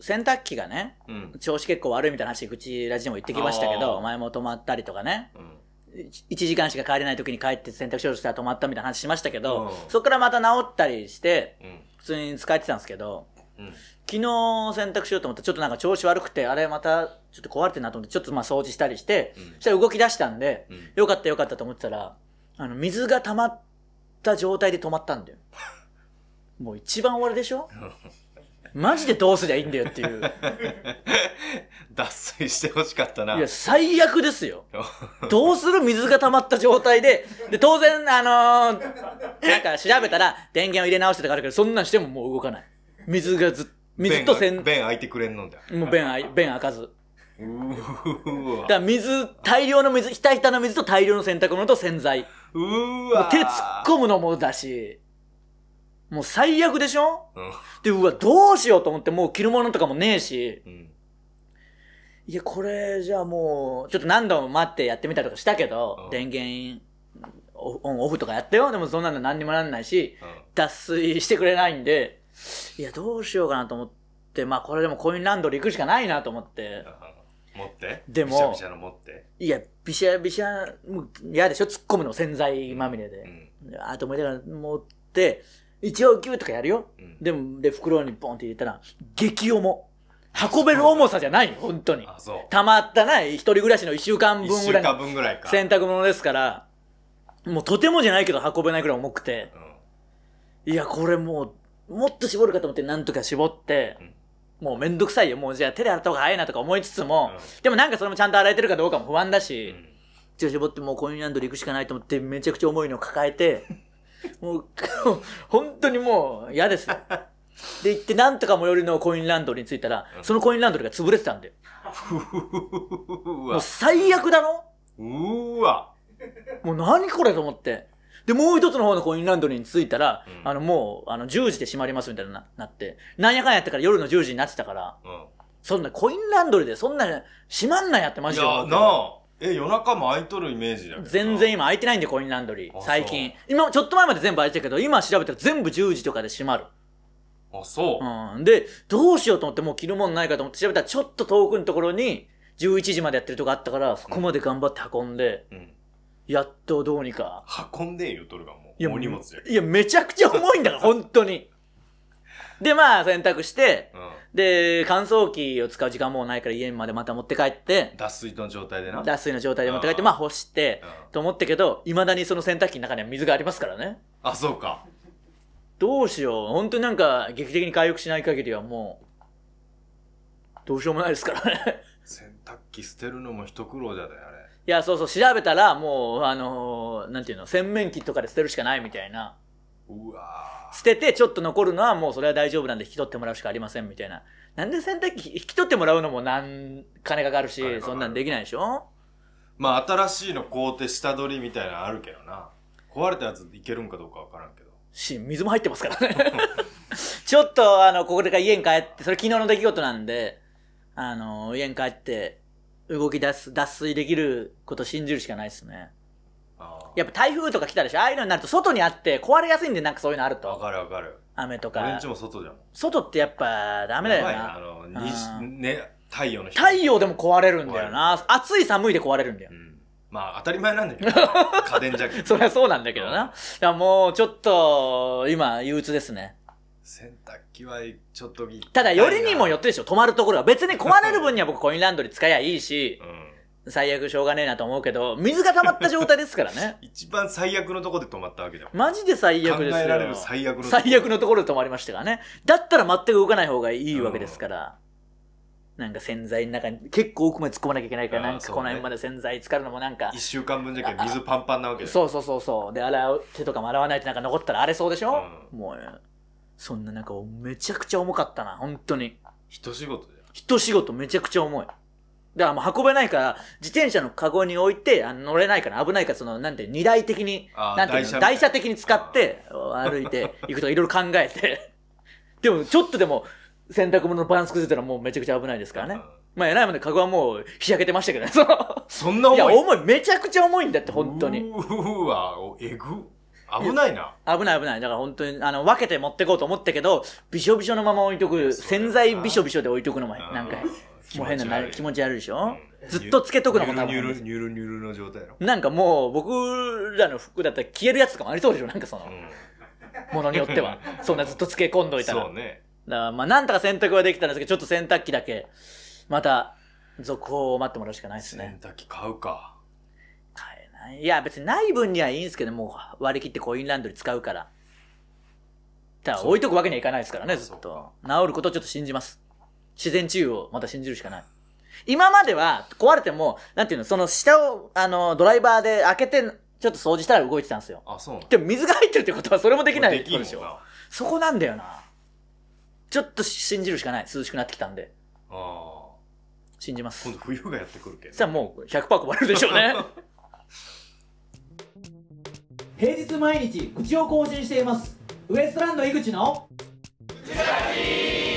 洗濯機がね、うん、調子結構悪いみたいな話、愚痴ラジでも言ってきましたけど、前も止まったりとかね、うん、1時間しか帰れない時に帰って洗濯処理したら止まったみたいな話しましたけど、うん、そこからまた治ったりして、普通に使えてたんですけど、うん、昨日洗濯しようと思ったらちょっとなんか調子悪くて、あれまたちょっと壊れてるなと思って、ちょっとまあ掃除したりして、そしたら動き出したんで、よかったよかったと思ってたら、あの、水が溜まった状態で止まったんだよ。もう一番終わりでしょ マジでどうすりゃいいんだよっていう。脱水してほしかったな。いや、最悪ですよ。ど うする水が溜まった状態で、で、当然、あのー、なんか調べたら電源を入れ直してとかあるけど、そんなんしてももう動かない。水がずっと、水とせん。便開いてくれんのんだ。もう便開、便開かず。うだから水、大量の水、ひたひたの水と大量の洗濯物と洗剤。うわ手突っ込むのもだし。もう最悪でしょ、うん、で、うわ、どうしようと思って、もう着るものとかもねえし、うん、いや、これじゃあもう、ちょっと何度も待ってやってみたりとかしたけど、うん、電源オンオフとかやったよ。でもそんなの何にもなんないし、脱水してくれないんで、いや、どうしようかなと思って、まあこれでもコインランドリー行くしかないなと思って。持ってでも、びしゃびしゃの持って。いや、びしゃびしゃ、もう嫌でしょ突っ込むの、洗剤まみれで。うん、あと思いながら持って、一応ギューとかやるよ。うん、でも、で、袋にポンって入れたら、激重。運べる重さじゃない、本当に。たまったない、一人暮らしの一週間分ぐらい。週間分ぐらいか。洗濯物ですから、もうとてもじゃないけど運べないぐらい重くて。うん、いや、これもう、もっと絞るかと思ってなんとか絞って、うんもうめんどくさいよ。もうじゃあ手で洗った方が早いなとか思いつつも、うん、でもなんかそれもちゃんと洗えてるかどうかも不安だし、うん、手絞ってもうコインランドリー行くしかないと思ってめちゃくちゃ重いのを抱えて、もう、本当にもう嫌です。で、行って、なんとか最寄りのコインランドリーに着いたら、そのコインランドリーが潰れてたんで。もう最悪だろうわ。もう何これと思って。で、もう一つの方のコインランドリーに着いたら、うん、あの、もう、あの、10時で閉まりますみたいな、なって、なんやかんやったから夜の10時になってたから、うん、そんな、コインランドリーでそんな、閉まんないやってマジでいや、なあ。え、夜中も空いとるイメージだけど。全然今空いてないんで、コインランドリー。最近。今、ちょっと前まで全部空いてたけど、今調べたら全部10時とかで閉まる。あ、そう。うん。で、どうしようと思って、もう着るもんないかと思って調べたら、ちょっと遠くのところに、11時までやってるとこあったから、そこまで頑張って運んで、うん、やっとどうにか。運んで言うとるがもう。いや、お荷物じゃいや、めちゃくちゃ重いんだから、本当に。で、まあ、洗濯して、で、乾燥機を使う時間もないから家までまた持って帰って、脱水の状態でな。脱水の状態で持って帰って、まあ干して、と思ったけど、いまだにその洗濯機の中には水がありますからね。あ、そうか。どうしよう。本当になんか、劇的に回復しない限りはもう、どうしようもないですからね。洗濯機捨てるのも一苦労じゃない、あれ。いや、そうそう、調べたら、もう、あのー、なんていうの、洗面器とかで捨てるしかないみたいな。うわ捨ててちょっと残るのはもうそれは大丈夫なんで引き取ってもらうしかありませんみたいな。なんで洗濯機引き取ってもらうのもなん金かかるしかかる、そんなんできないでしょまあ新しいの工程下取りみたいなのあるけどな。壊れたやついけるんかどうかわからんけど。し、水も入ってますからね ちょっとあの、ここで家に帰って、それ昨日の出来事なんで、あの、家に帰って、動き出す、脱水できること信じるしかないですね。やっぱ台風とか来たでしょああいうのになると外にあって壊れやすいんで、なんかそういうのあると。わかるわかる。雨とか。俺んちも外じゃん。外ってやっぱダメだよな。やばいなあの、にね、太陽の太陽でも壊れるんだよな。暑い寒いで壊れるんだよ。うんまあ当たり前なんだけど、家電じゃけそりゃそうなんだけどな。いやもうちょっと、今、憂鬱ですね。洗濯機はちょっとただ、よりにもよってでしょ、止まるところは。別に壊れる分には僕コインランドリー使えばいいし、うん最悪しょうがねえなと思うけど、水が溜まった状態ですからね。一番最悪のところで止まったわけじゃん。マジで最悪ですよ。考えられる最悪のところ。最悪のところで止まりましたからね。だったら全く動かない方がいいわけですから。なんか洗剤の中に結構奥まで突っ込まなきゃいけないから、なんかこの辺まで洗剤浸かるのもなんか。一、ね、週間分じゃけ水パンパンなわけで。そうそうそうそう。で、洗う手とかも洗わないとなんか残ったら荒れそうでしょ、うん、もう、そんななんかめちゃくちゃ重かったな、本当に。一仕事じゃん。一仕事めちゃくちゃ重い。だからもう運べないから、自転車のカゴに置いて、あの乗れないから危ないから、その、なんて、二台的に、なんていう台車的に使って歩いていくとかいろいろ考えて。でも、ちょっとでも、洗濯物のバランス崩れたらもうめちゃくちゃ危ないですからね。まあ、えらいもんで、カゴはもう、日焼けてましたけどね、その。そんな重いいや、重い。めちゃくちゃ重いんだって、本当に。うわ、えぐ。危ないな。危ない危ない。だから本当に、あの、分けて持ってこうと思ったけど、びしょびしょのまま置いとく、洗剤びしょびしょで置いとくのも、なんか、もう変な気持ち悪いでしょ、うん、ずっとつけとくのも多分ニュルニュルニュルの状態の。なんかもう僕らの服だったら消えるやつとかもありそうでしょなんかその、ものによってはそんなずっとつけ込んどいたらそうねだからまあなんとか洗濯はできたんですけどちょっと洗濯機だけまた続報を待ってもらうしかないですね洗濯機買うか買えないいや別にない分にはいいんですけどもう割り切ってコインランドリー使うからただ置いとくわけにはいかないですからねずっと治ることをちょっと信じます自然治癒をまた信じるしかない。今までは壊れても、なんていうの、その下を、あの、ドライバーで開けて、ちょっと掃除したら動いてたんですよ。あ、そうでも水が入ってるってことはそれもできないできんでしょ。そこなんだよな。ちょっと信じるしかない。涼しくなってきたんで。ああ。信じます。今度冬がやってくるけど。じゃあもう100%困るでしょうね。平日毎日、口を更新しています。ウエストランド井口の口